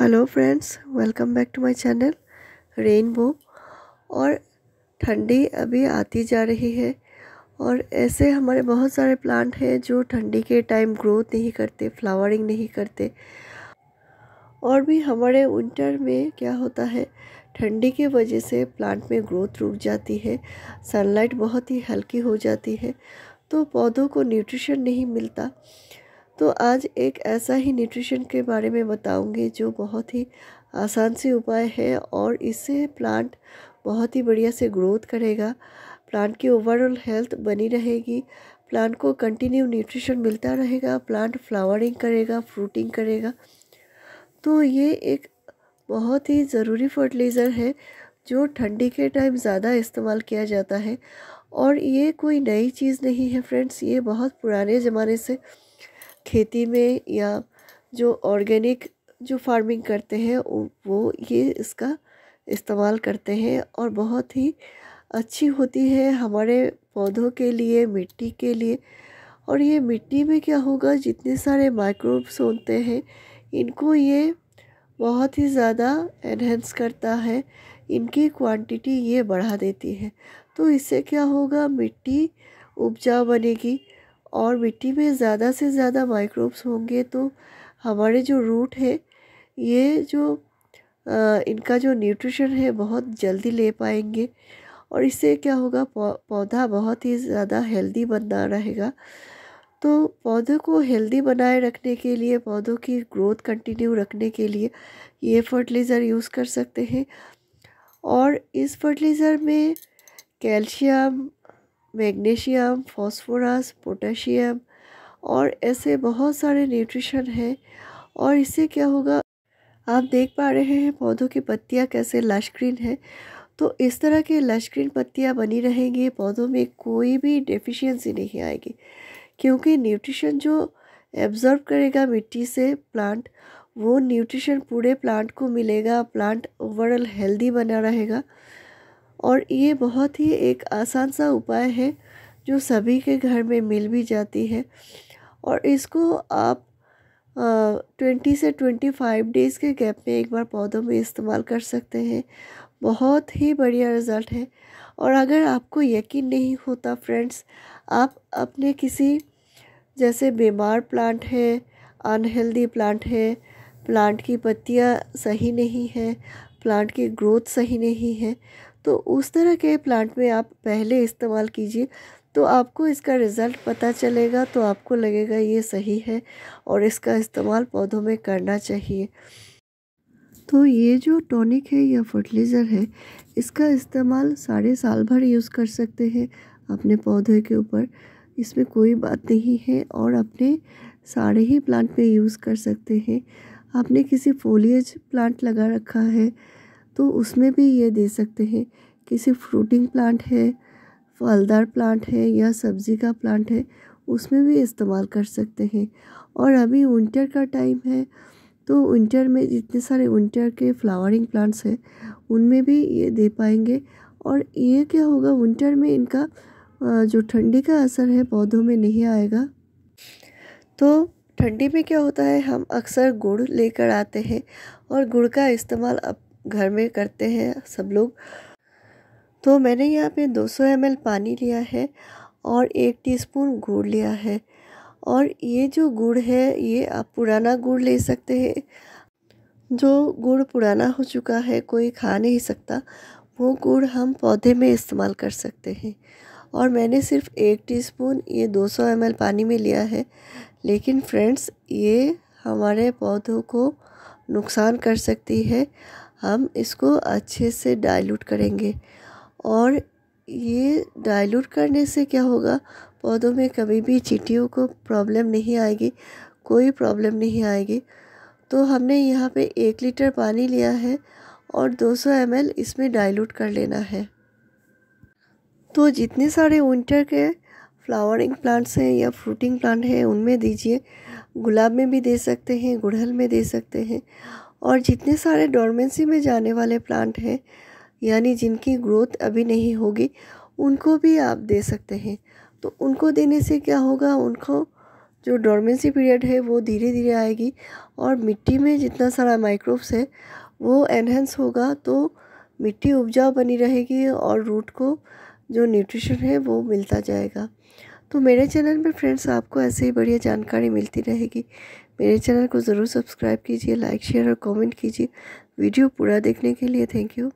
hello friends welcome back to my channel rainbow और ठंडी अभी आती जा रही है और ऐसे हमारे बहुत सारे प्लांट हैं जो ठंडी के टाइम ग्रोथ नहीं करते फ्लावरिंग नहीं करते और भी हमारे विंटर में क्या होता है ठंडी के वजह से प्लांट में ग्रोथ रुक जाती है सनलाइट बहुत ही हल्की हो जाती है तो पौधों को न्यूट्रिशन नहीं मिलता तो आज एक ऐसा ही न्यूट्रिशन के बारे में बताऊंगी जो बहुत ही आसान से उपाय है और इससे प्लांट बहुत ही बढ़िया से ग्रोथ करेगा प्लांट की ओवरऑल हेल्थ बनी रहेगी प्लांट को कंटिन्यू न्यूट्रिशन मिलता रहेगा प्लांट फ्लावरिंग करेगा फ्रूटिंग करेगा तो ये एक बहुत ही ज़रूरी फर्टिलाइज़र है जो ठंडी के टाइम ज़्यादा इस्तेमाल किया जाता है और ये कोई नई चीज़ नहीं है फ्रेंड्स ये बहुत पुराने ज़माने से खेती में या जो ऑर्गेनिक जो फार्मिंग करते हैं वो ये इसका इस्तेमाल करते हैं और बहुत ही अच्छी होती है हमारे पौधों के लिए मिट्टी के लिए और ये मिट्टी में क्या होगा जितने सारे माइक्रोब्स होते हैं इनको ये बहुत ही ज़्यादा एनहेंस करता है इनकी क्वांटिटी ये बढ़ा देती है तो इससे क्या होगा मिट्टी उपजाऊ बनेगी और मिट्टी में ज़्यादा से ज़्यादा माइक्रोब्स होंगे तो हमारे जो रूट है ये जो आ, इनका जो न्यूट्रिशन है बहुत जल्दी ले पाएंगे और इससे क्या होगा पौधा बहुत ही ज़्यादा हेल्दी बनना रहेगा तो पौधों को हेल्दी बनाए रखने के लिए पौधों की ग्रोथ कंटिन्यू रखने के लिए ये फर्टिलाइज़र यूज़ कर सकते हैं और इस फर्टिलाइज़र में कैल्शियम मैग्नीशियम फॉस्फोरस पोटाशियम और ऐसे बहुत सारे न्यूट्रिशन हैं और इससे क्या होगा आप देख पा रहे हैं पौधों की पत्तियाँ कैसे लश्क्रीन है तो इस तरह के लश्क्रीन पत्तियाँ बनी रहेंगी पौधों में कोई भी डेफिशिएंसी नहीं आएगी क्योंकि न्यूट्रिशन जो एब्जॉर्ब करेगा मिट्टी से प्लांट वो न्यूट्रिशन पूरे प्लांट को मिलेगा प्लांट ओवरऑल हेल्दी बना रहेगा और ये बहुत ही एक आसान सा उपाय है जो सभी के घर में मिल भी जाती है और इसको आप ट्वेंटी से ट्वेंटी फाइव डेज़ के गैप में एक बार पौधों में इस्तेमाल कर सकते हैं बहुत ही बढ़िया रिज़ल्ट है और अगर आपको यकीन नहीं होता फ्रेंड्स आप अपने किसी जैसे बीमार प्लांट है अनहेल्दी प्लांट है प्लांट की पत्तियाँ सही नहीं है प्लांट की ग्रोथ सही नहीं है तो उस तरह के प्लांट में आप पहले इस्तेमाल कीजिए तो आपको इसका रिज़ल्ट पता चलेगा तो आपको लगेगा ये सही है और इसका इस्तेमाल पौधों में करना चाहिए तो ये जो टॉनिक है या फर्टिलाइज़र है इसका इस्तेमाल सारे साल भर यूज़ कर सकते हैं अपने पौधे के ऊपर इसमें कोई बात नहीं है और अपने सारे ही प्लांट में यूज़ कर सकते हैं आपने किसी फोलियज प्लांट लगा रखा है तो उसमें भी ये दे सकते हैं किसी फ्रूटिंग प्लांट है फलदार प्लांट है या सब्ज़ी का प्लांट है उसमें भी इस्तेमाल कर सकते हैं और अभी विंटर का टाइम है तो विंटर में जितने सारे विंटर के फ्लावरिंग प्लांट्स हैं उनमें भी ये दे पाएंगे और ये क्या होगा विंटर में इनका जो ठंडी का असर है पौधों में नहीं आएगा तो ठंडी में क्या होता है हम अक्सर गुड़ लेकर आते हैं और गुड़ का इस्तेमाल अब घर में करते हैं सब लोग तो मैंने यहाँ पे 200 सौ पानी लिया है और एक टीस्पून गुड़ लिया है और ये जो गुड़ है ये आप पुराना गुड़ ले सकते हैं जो गुड़ पुराना हो चुका है कोई खा नहीं सकता वो गुड़ हम पौधे में इस्तेमाल कर सकते हैं और मैंने सिर्फ एक टीस्पून ये 200 सौ पानी में लिया है लेकिन फ्रेंड्स ये हमारे पौधों को नुकसान कर सकती है हम इसको अच्छे से डाइल्यूट करेंगे और ये डाइल्यूट करने से क्या होगा पौधों में कभी भी चीटियों को प्रॉब्लम नहीं आएगी कोई प्रॉब्लम नहीं आएगी तो हमने यहाँ पे एक लीटर पानी लिया है और 200 सौ इसमें डाइल्यूट कर लेना है तो जितने सारे विंटर के फ्लावरिंग प्लांट्स हैं या फ्रूटिंग प्लांट हैं उनमें दीजिए गुलाब में भी दे सकते हैं गुड़हल में दे सकते हैं और जितने सारे डॉर्मेंसी में जाने वाले प्लांट हैं यानी जिनकी ग्रोथ अभी नहीं होगी उनको भी आप दे सकते हैं तो उनको देने से क्या होगा उनको जो डॉर्मेंसी पीरियड है वो धीरे धीरे आएगी और मिट्टी में जितना सारा माइक्रोब्स है वो एनहेंस होगा तो मिट्टी उपजाऊ बनी रहेगी और रूट को जो न्यूट्रिशन है वो मिलता जाएगा तो मेरे चैनल में फ्रेंड्स आपको ऐसे ही बढ़िया जानकारी मिलती रहेगी मेरे चैनल को ज़रूर सब्सक्राइब कीजिए लाइक शेयर और कमेंट कीजिए वीडियो पूरा देखने के लिए थैंक यू